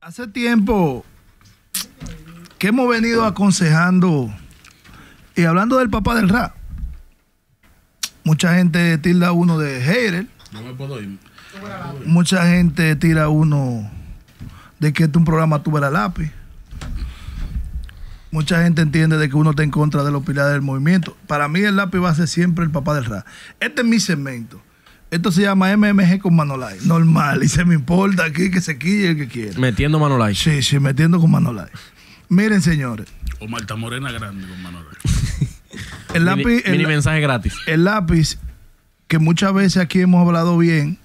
Hace tiempo que hemos venido aconsejando y hablando del papá del rap. Mucha gente tilda uno de hater. No me puedo ir. Mucha gente tira uno de que este es un programa tuve lápiz mucha gente entiende de que uno está en contra de los pilares del movimiento. Para mí el lápiz va a ser siempre el papá del rap. Este es mi segmento. Esto se llama MMG con Manolay. Normal. Y se me importa aquí que se quille el que quiera. Metiendo Manolay. Sí, sí, metiendo con Manolay. Miren, señores. O Marta Morena grande con Manolay. el lápiz. mensaje gratis. El lápiz, que muchas veces aquí hemos hablado bien,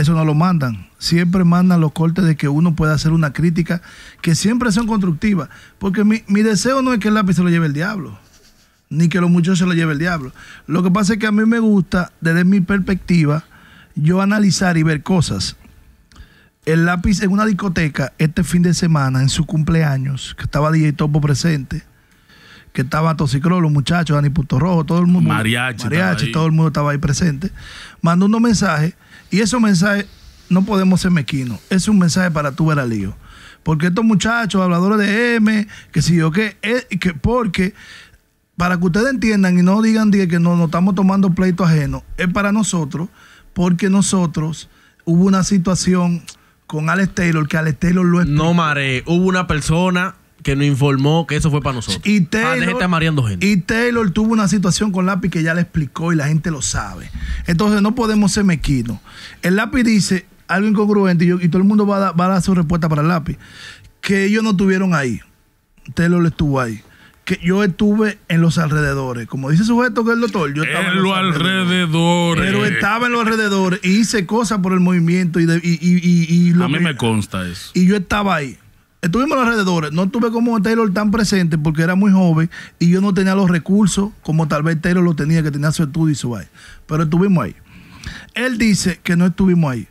eso no lo mandan. Siempre mandan los cortes de que uno pueda hacer una crítica que siempre son constructivas. Porque mi, deseo no es que el lápiz se lo lleve el diablo, ni que los muchachos se lo lleve el diablo. Lo que pasa es que a mí me gusta, desde mi perspectiva, yo analizar y ver cosas. El lápiz en una discoteca, este fin de semana, en su cumpleaños, que estaba DJ Topo presente, que estaba Tosicro, los muchachos, Dani Punto Rojo, todo el mundo. Mariachi. Mariachi, todo el mundo estaba ahí presente. Mandó unos mensajes y esos mensaje no podemos ser mezquinos, es un mensaje para tu ver al lío. Porque estos muchachos, habladores de M, que si yo qué, eh, que porque para que ustedes entiendan y no digan que no, no estamos tomando pleito ajeno, es para nosotros, porque nosotros hubo una situación con Alex Taylor, que Alex Taylor lo No, Mare, hubo una persona que nos informó que eso fue para nosotros. Ah, y Taylor, tuvo una situación con Lápiz que ya le explicó y la gente lo sabe. Entonces no podemos ser mezquinos. El Lápiz dice algo incongruente y, todo el mundo va a, dar su respuesta para el Lápiz. Que ellos no estuvieron ahí. Taylor estuvo ahí. Que yo estuve en los alrededores. Como dice sujeto que es el doctor, yo estaba en, los alrededores. Pero estaba en los alrededores y hice cosas por el movimiento y, a mí me consta eso. Y yo estaba ahí estuvimos alrededor, los alrededores. No tuve como Taylor tan presente porque era muy joven y yo no tenía los recursos como tal vez Taylor lo tenía, que tenía su estudio y su baile. Pero estuvimos ahí. Él dice que no estuvimos ahí.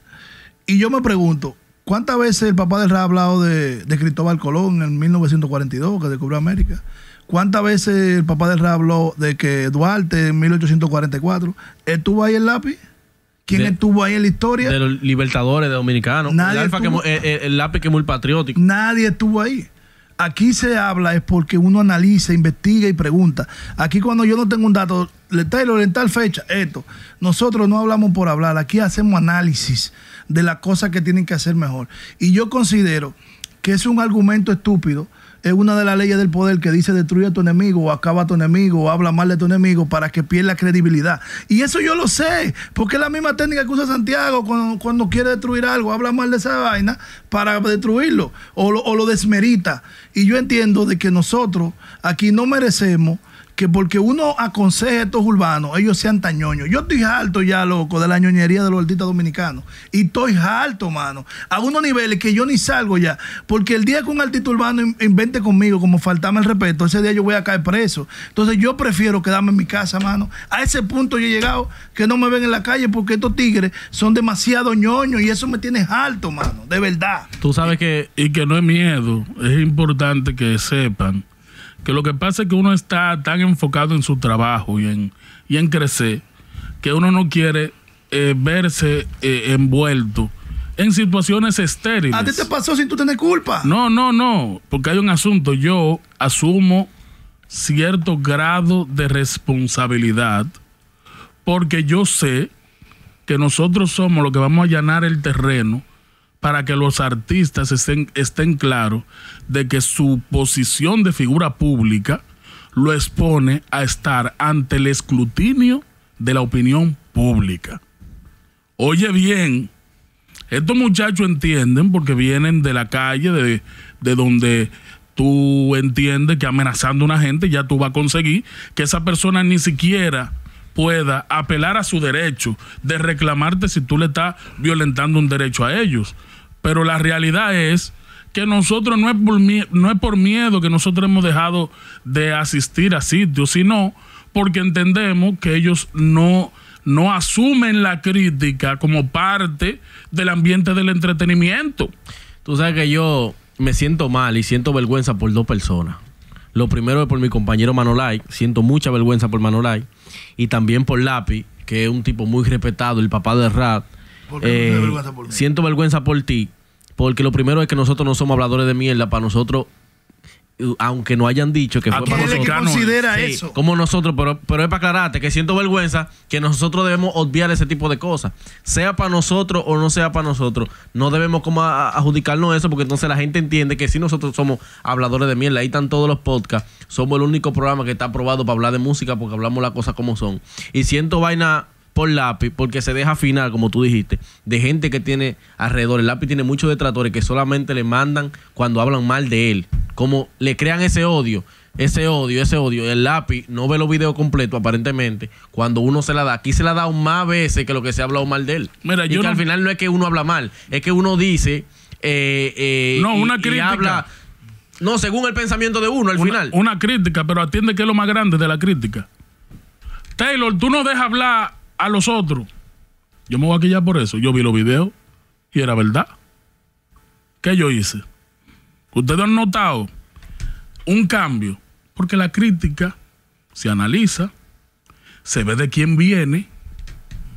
Y yo me pregunto, ¿cuántas veces el papá del rap ha hablado de, de, Cristóbal Colón en 1942, que descubrió América? ¿Cuántas veces el papá del rap habló de que Duarte en 1844 estuvo ahí el lápiz? ¿Quién estuvo ahí en la historia? De los libertadores dominicanos. el, alfa que, eh, eh, el, lápiz que es muy patriótico. Nadie estuvo ahí. Aquí se habla es porque uno analiza, investiga y pregunta. Aquí cuando yo no tengo un dato, ¿le está en tal fecha, esto. Nosotros no hablamos por hablar, aquí hacemos análisis de las cosas que tienen que hacer mejor. Y yo considero que es un argumento estúpido es una de las leyes del poder que dice destruye a tu enemigo, o acaba a tu enemigo, o habla mal de tu enemigo para que pierda credibilidad. Y eso yo lo sé, porque es la misma técnica que usa Santiago cuando, quiere destruir algo, habla mal de esa vaina para destruirlo, o lo, o lo desmerita. Y yo entiendo de que nosotros aquí no merecemos que porque uno aconseja a estos urbanos, ellos sean tañoños. Yo estoy alto ya, loco, de la ñoñería de los artistas dominicanos. Y estoy alto, mano. A unos niveles que yo ni salgo ya. Porque el día que un artista urbano invente conmigo, como faltaba el respeto, ese día yo voy a caer preso. Entonces yo prefiero quedarme en mi casa, mano. A ese punto yo he llegado que no me ven en la calle porque estos tigres son demasiado ñoños y eso me tiene alto, mano. De verdad. Tú sabes que, y que no es miedo, es importante que sepan que lo que pasa es que uno está tan enfocado en su trabajo y en, en crecer que uno no quiere eh, verse eh, envuelto en situaciones estériles. ¿A ti te pasó sin tú tener culpa? No, no, no, porque hay un asunto. Yo asumo cierto grado de responsabilidad porque yo sé que nosotros somos los que vamos a allanar el terreno para que los artistas estén, estén claros de que su posición de figura pública lo expone a estar ante el escrutinio de la opinión pública. Oye bien, estos muchachos entienden porque vienen de la calle, de, de donde tú entiendes que amenazando a una gente ya tú vas a conseguir que esa persona ni siquiera pueda apelar a su derecho de reclamarte si tú le estás violentando un derecho a ellos. Pero la realidad es que nosotros no es por, miedo que nosotros hemos dejado de asistir a sitios, sino porque entendemos que ellos no, no asumen la crítica como parte del ambiente del entretenimiento. Tú sabes que yo me siento mal y siento vergüenza por dos personas. Lo primero es por mi compañero Manolai, siento mucha vergüenza por Manolai y también por Lapi, que es un tipo muy respetado, el papá de Rat. Eh, siento vergüenza por ti, porque lo primero es que nosotros no somos habladores de mierda, para nosotros aunque no hayan dicho que fue para nosotros. Como nosotros, pero, pero es para aclararte que siento vergüenza que nosotros debemos obviar ese tipo de cosas. Sea para nosotros o no sea para nosotros, no debemos como adjudicarnos eso porque entonces la gente entiende que si nosotros somos habladores de mierda, ahí están todos los podcasts, somos el único programa que está aprobado para hablar de música porque hablamos las cosas como son. Y siento vaina por lápiz porque se deja afinar, como tú dijiste, de gente que tiene alrededor. El lápiz tiene muchos detractores que solamente le mandan cuando hablan mal de él como le crean ese odio, ese odio, ese odio. El lápiz no ve los videos completos, aparentemente, cuando uno se la da. Aquí se la da más veces que lo que se ha hablado mal de él. Mira, yo al final no es que uno habla mal, es que uno dice. Eh, eh, no, una habla, no, según el pensamiento de uno al final. Una crítica, pero atiende que es lo más grande de la crítica. Taylor, tú no dejas hablar a los otros. Yo me voy a quillar por eso. Yo vi los videos y era verdad. ¿Qué yo hice? Ustedes han notado un cambio, porque la crítica se analiza, se ve de quién viene,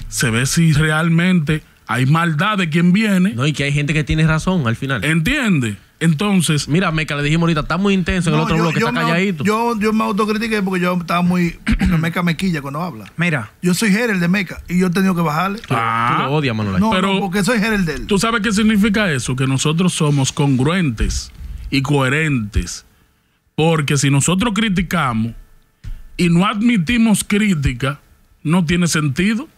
se ve si realmente hay maldad de quién viene. No, y que hay gente que tiene razón al final. ¿Entiende? Entonces. Mira, Meca, le dijimos ahorita, está muy intenso el otro bloque, está calladito. yo, me autocritiqué porque yo estaba muy. Meca mequilla cuando habla. Mira. Yo soy Gerald de Meca y yo he tenido que bajarle. Ah, tú lo ah. pero, porque soy Gerald de él. ¿Tú sabes qué significa eso? Que nosotros somos congruentes y coherentes. Porque si nosotros criticamos y no admitimos crítica, no tiene sentido.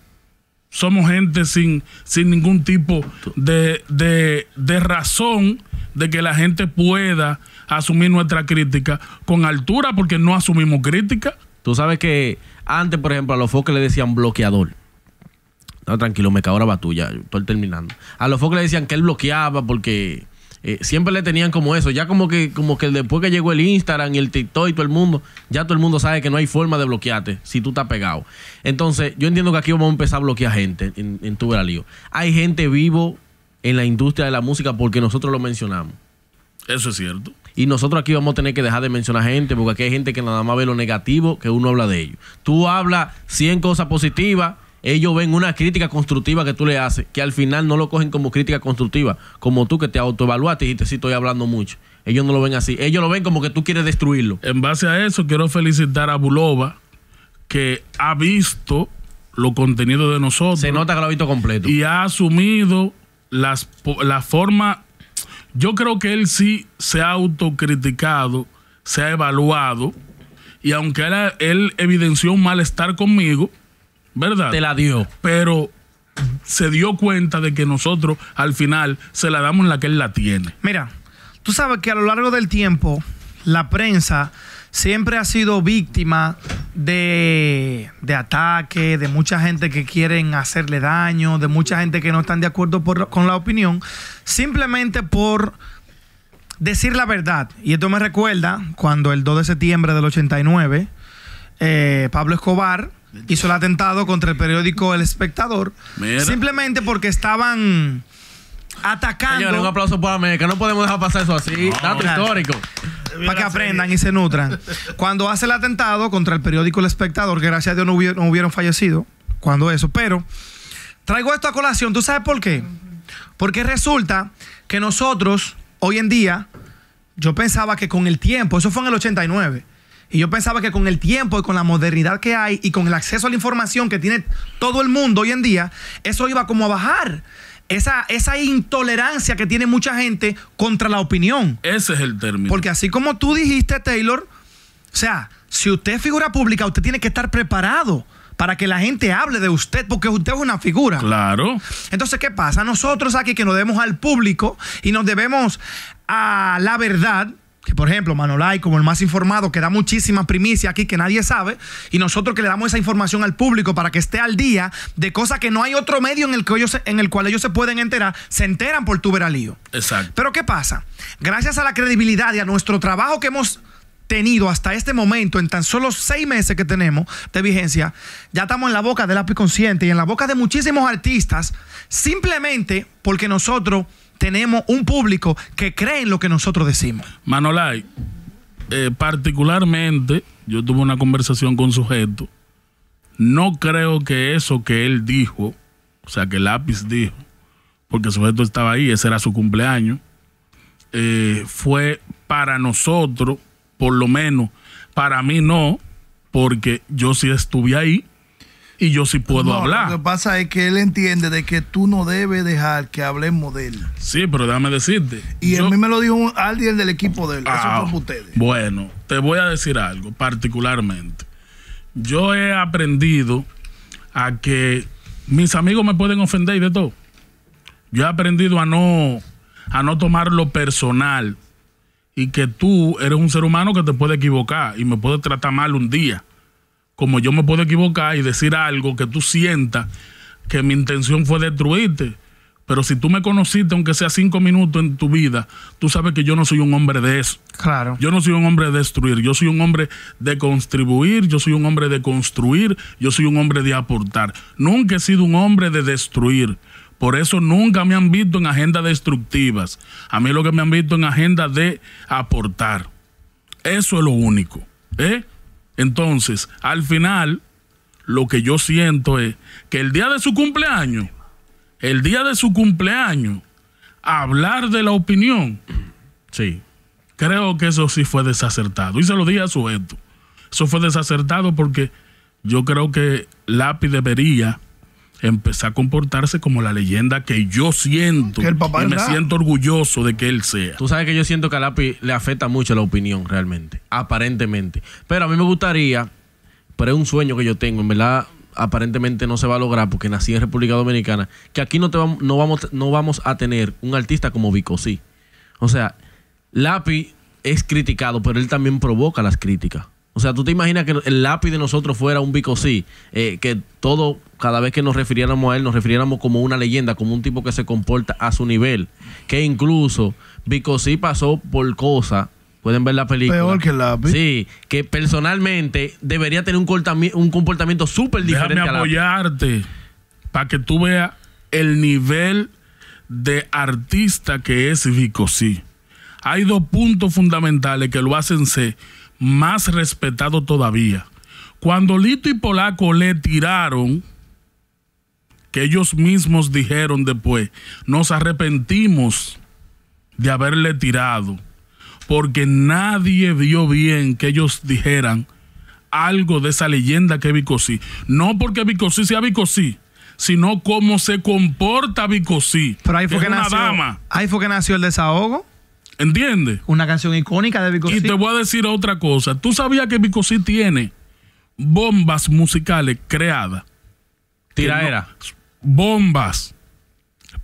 Somos gente sin, sin ningún tipo de, razón de que la gente pueda asumir nuestra crítica con altura porque no asumimos crítica. Tú sabes que antes, por ejemplo, a los foques le decían bloqueador. No, tranquilo, me ahora va ya estoy terminando. A los foques le decían que él bloqueaba porque eh, siempre le tenían como eso. Ya como que, como que después que llegó el Instagram y el TikTok y todo el mundo, ya todo el mundo sabe que no hay forma de bloquearte si tú estás pegado. Entonces, yo entiendo que aquí vamos a empezar a bloquear gente en, en tu lío. Hay gente vivo en la industria de la música porque nosotros lo mencionamos. Eso es cierto. Y nosotros aquí vamos a tener que dejar de mencionar gente porque aquí hay gente que nada más ve lo negativo que uno habla de ellos. Tú hablas 100 cosas positivas ellos ven una crítica constructiva que tú le haces, que al final no lo cogen como crítica constructiva, como tú que te autoevaluaste y dijiste, sí, estoy hablando mucho. Ellos no lo ven así, ellos lo ven como que tú quieres destruirlo. En base a eso, quiero felicitar a Bulova, que ha visto los contenidos de nosotros. Se nota que lo ha visto completo. Y ha asumido las, la forma. Yo creo que él sí se ha autocriticado, se ha evaluado, y aunque él evidenció un malestar conmigo, ¿verdad? Te la dio. Pero se dio cuenta de que nosotros al final se la damos la que él la tiene. Mira, tú sabes que a lo largo del tiempo la prensa siempre ha sido víctima de, de ataques, de mucha gente que quieren hacerle daño, de mucha gente que no están de acuerdo con la opinión, simplemente por decir la verdad. Y esto me recuerda cuando el 2 de septiembre del 89, eh, Pablo Escobar, hizo el atentado contra el periódico El Espectador. Simplemente porque estaban atacando. un aplauso para América. No podemos dejar pasar eso así. Dato histórico. Para que aprendan y se nutran. Cuando hace el atentado contra el periódico El Espectador, que gracias a Dios no hubieron, no hubieron fallecido cuando eso. Pero traigo esto a colación. ¿Tú sabes por qué? Porque resulta que nosotros, hoy en día, yo pensaba que con el tiempo, eso fue en el 89 y yo pensaba que con el tiempo y con la modernidad que hay y con el acceso a la información que tiene todo el mundo hoy en día, eso iba como a bajar. Esa, esa, intolerancia que tiene mucha gente contra la opinión. Ese es el término. Porque así como tú dijiste, Taylor, o sea, si usted es figura pública, usted tiene que estar preparado para que la gente hable de usted, porque usted es una figura. Claro. Entonces, ¿qué pasa? Nosotros aquí que nos debemos al público y nos debemos a la verdad, que por ejemplo Manolay, como el más informado, que da muchísima primicia aquí que nadie sabe, y nosotros que le damos esa información al público para que esté al día de cosas que no hay otro medio en el, ellos, en el cual ellos se pueden enterar, se enteran por tu veralío. Exacto. Pero ¿qué pasa? Gracias a la credibilidad y a nuestro trabajo que hemos tenido hasta este momento, en tan solo seis meses que tenemos de vigencia, ya estamos en la boca del lápiz consciente y en la boca de muchísimos artistas, simplemente porque nosotros tenemos un público que cree en lo que nosotros decimos. Manolay, eh, particularmente, yo tuve una conversación con sujeto. No creo que eso que él dijo, o sea, que Lápiz dijo, porque sujeto estaba ahí, ese era su cumpleaños, eh, fue para nosotros, por lo menos, para mí no, porque yo sí estuve ahí y yo sí puedo hablar. Lo que pasa es que él entiende de que tú no debes dejar que hablemos de él. Sí, pero déjame decirte. Y a mí me lo dijo alguien del equipo de él. Ah, ustedes. Bueno, te voy a decir algo particularmente. Yo he aprendido a que mis amigos me pueden ofender y de todo. Yo he aprendido a no, a no tomarlo personal y que tú eres un ser humano que te puede equivocar y me puede tratar mal un día como yo me puedo equivocar y decir algo que tú sientas que mi intención fue destruirte. Pero si tú me conociste, aunque sea cinco minutos en tu vida, tú sabes que yo no soy un hombre de eso. Claro. Yo no soy un hombre de destruir, yo soy un hombre de contribuir, yo soy un hombre de construir, yo soy un hombre de aportar. Nunca he sido un hombre de destruir. Por eso nunca me han visto en agendas destructivas. A mí lo que me han visto en agendas de aportar. Eso es lo único. ¿Eh? Entonces, al final, lo que yo siento es que el día de su cumpleaños, el día de su cumpleaños, hablar de la opinión, sí, creo que eso sí fue desacertado. Y se lo dije a su esto. Eso fue desacertado porque yo creo que Lápiz debería empezar a comportarse como la leyenda que yo siento. Que el papá y me siento orgulloso de que él sea. Tú sabes que yo siento que a Lapi le afecta mucho la opinión, realmente. Aparentemente. Pero a mí me gustaría, pero es un sueño que yo tengo, en verdad aparentemente no se va a lograr porque nací en República Dominicana, que aquí no, te vamos, no, vamos, no vamos a tener un artista como Vico, O sea, Lapi es criticado, pero él también provoca las críticas. O sea, tú te imaginas que el lápiz de nosotros fuera un Bicosí, eh, que todo cada vez que nos refiriéramos a él, nos refiriéramos como una leyenda, como un tipo que se comporta a su nivel. Que incluso Vico pasó por cosas pueden ver la película. Peor que la Sí, que personalmente debería tener un, comportamiento súper diferente. Déjame apoyarte para que tú veas el nivel de artista que es Vico Hay dos puntos fundamentales que lo hacen ser más respetado todavía. Cuando Lito y Polaco le tiraron que ellos mismos dijeron después, nos arrepentimos de haberle tirado, porque nadie vio bien que ellos dijeran algo de esa leyenda que Vicosí. No porque Vicosí sea Vicosí, sino cómo se comporta Vicosí. Pero ahí fue que, nació, Ahí fue que nació el desahogo. ¿Entiendes? Una canción icónica de Vicosí. Y te voy a decir otra cosa. ¿Tú sabías que Vicosí tiene bombas musicales creadas? Tiraera bombas.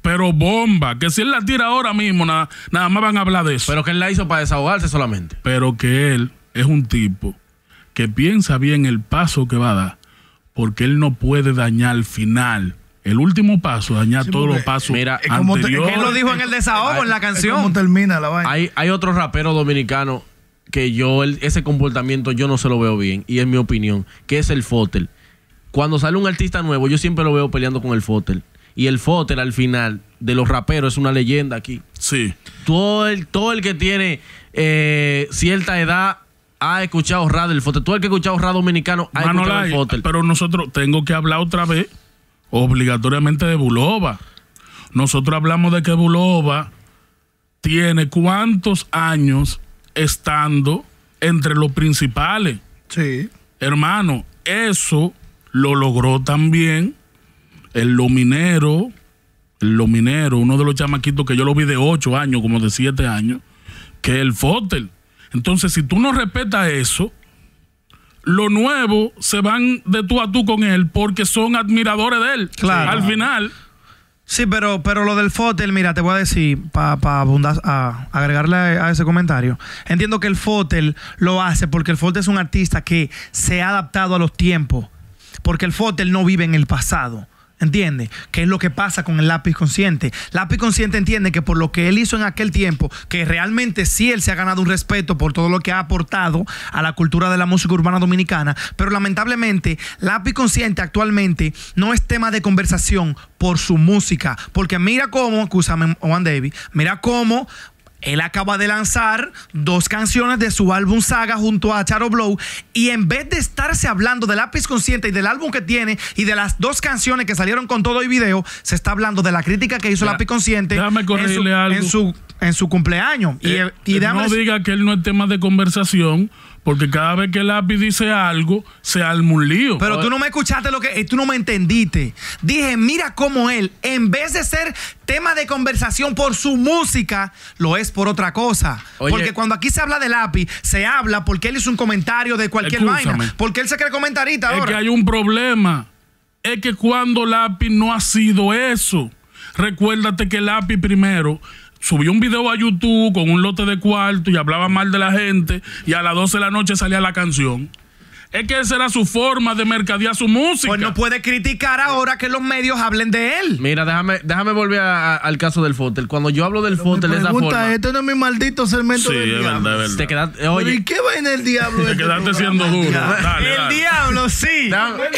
Pero bomba, que si él la tira ahora mismo, nada, nada más van a hablar de eso. Pero que él la hizo para desahogarse solamente. Pero que él es un tipo que piensa bien el paso que va a dar, porque él no puede dañar el final. El último paso, dañar todos los pasos. Mira, él lo dijo en el desahogo, en la canción. termina la vaina. Hay, otro rapero dominicano que yo, ese comportamiento yo no se lo veo bien, y es mi opinión, que es el Fotel cuando sale un artista nuevo, yo siempre lo veo peleando con el Fotel. Y el Fotel al final de los raperos es una leyenda aquí. Sí. Todo el, todo el que tiene eh, cierta edad ha escuchado Radio del Fotel. Todo el que ha escuchado dominicano ha escuchado el Fotel. Pero nosotros tengo que hablar otra vez obligatoriamente de Bulova. Nosotros hablamos de que Bulova tiene cuántos años estando entre los principales. Sí. Hermano, eso lo logró también el Lominero, el Lominero, uno de los chamaquitos que yo lo vi de 8 años, como de 7 años, que es el Fotel. Entonces, si tú no respetas eso, lo nuevo se van de tú a tú con él porque son admiradores de él. Claro. Al final. Sí, pero, pero lo del Fotel, mira, te voy a decir, para a, agregarle a, a, ese comentario. Entiendo que el Fotel lo hace porque el Fotel es un artista que se ha adaptado a los tiempos porque el fótel no vive en el pasado. ¿Entiende? ¿Qué es lo que pasa con el lápiz consciente? Lápiz consciente entiende que por lo que él hizo en aquel tiempo, que realmente sí él se ha ganado un respeto por todo lo que ha aportado a la cultura de la música urbana dominicana, pero lamentablemente lápiz consciente actualmente no es tema de conversación por su música, porque mira cómo, escúchame Juan David, mira cómo él acaba de lanzar dos canciones de su álbum Saga junto a Charo Blow y en vez de estarse hablando de lápiz consciente y del álbum que tiene y de las dos canciones que salieron con todo el video, se está hablando de la crítica que hizo lápiz consciente. En su, en su cumpleaños. y, eh, eh, eh, no diga que él no es tema de conversación. Porque cada vez que el Lápiz dice algo, se arma un lío. Pero tú no me escuchaste lo que. Tú no me entendiste. Dije, mira cómo él, en vez de ser tema de conversación por su música, lo es por otra cosa. porque cuando aquí se habla de Lápiz, se habla porque él hizo un comentario de cualquier vaina. Porque él se cree comentarista ahora. Es que hay un problema. Es que cuando Lápiz no ha sido eso. Recuérdate que Lápiz primero subió un video a YouTube con un lote de cuarto y hablaba mal de la gente y a las 12 de la noche salía la canción. Es que esa era su forma de mercadear su música. Pues no puede criticar ahora que los medios hablen de él. Mira, déjame, déjame volver a, al caso del Fotel. Cuando yo hablo del Pero Fotel es la forma. Este no es mi maldito segmento del diablo. Te quedaste, oye. ¿y qué va en el diablo? Te este quedaste siendo duro. Dale, el diablo, sí.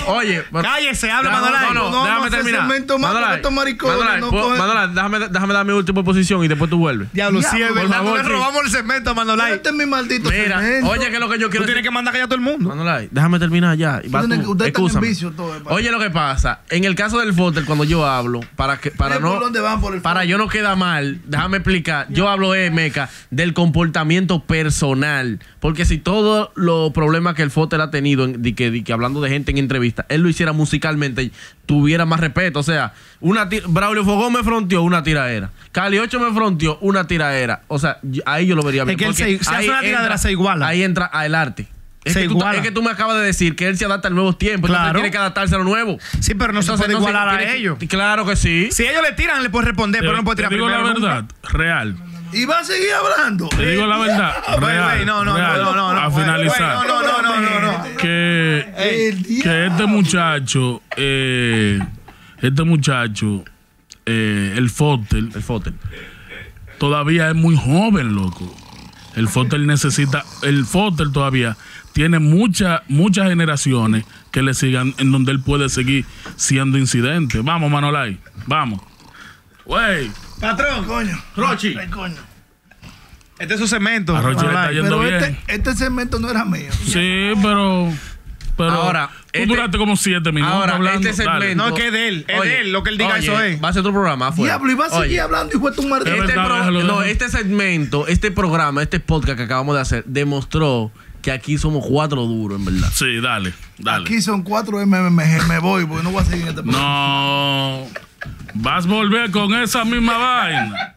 oye, cállese, habla, Madolay. No, no, no, déjame terminar. Madolay, déjame, déjame dar mi última posición y después tú vuelves. Diablo, sí, es verdad. robamos el segmento, Manolay. Este es mi maldito segmento. Mira, oye, que lo que yo quiero. Tú tienes que mandar callar a todo el mundo déjame terminar ya. Usted está en vicio todo, eh, Oye, lo que pasa, en el caso del fotel cuando yo hablo, para que para no para yo no queda mal, déjame explicar. Yo hablo eh, Meca del comportamiento personal, porque si todos los problemas que el fotel ha tenido, que, hablando de gente en entrevista, él lo hiciera musicalmente, tuviera más respeto. O sea, una Braulio Fogón me fronteó una tiradera Cali 8 me fronteó una tiradera O sea, ahí yo lo vería bien. Es se, hace una tiradera, se iguala. Ahí entra el arte. Es, que tú, es que tú me acabas de decir que él se adapta al nuevo tiempo. Claro. tiene que adaptarse a lo nuevo. Sí, pero no se puede igualar a ellos. Claro que sí. Si ellos le tiran, le puedes responder, pero no puede tirar te digo la verdad, real. Y va a seguir hablando. Te digo la verdad. Real, no, no, no, no, no, A finalizar. no, no, no, no, Que, que este muchacho, eh, este muchacho, eh, el Fotel, el Fotel, todavía es muy joven, loco. El Fóster necesita, el Fóster todavía tiene muchas muchas generaciones que le sigan, en donde él puede seguir siendo incidente. Vamos, Manolay, vamos. Wey. Patrón, coño. Rochi. coño. Este es su cemento. A le está yendo este, bien. este cemento no era mío. Sí, pero. Pero ahora, tú este- duraste como siete minutos ahora, Este segmento, no, es que es de él. Es de él. Lo que él diga, eso es. Va a ser otro programa. Afuera. Diablo, y va a seguir hablando, y fue un madre. Este no, este segmento, este programa, este podcast que acabamos de hacer, demostró que aquí somos cuatro duros, en verdad. Sí, dale, dale. Aquí son cuatro MMG, me voy, porque no voy a seguir en este No. Vas a volver con esa misma vaina.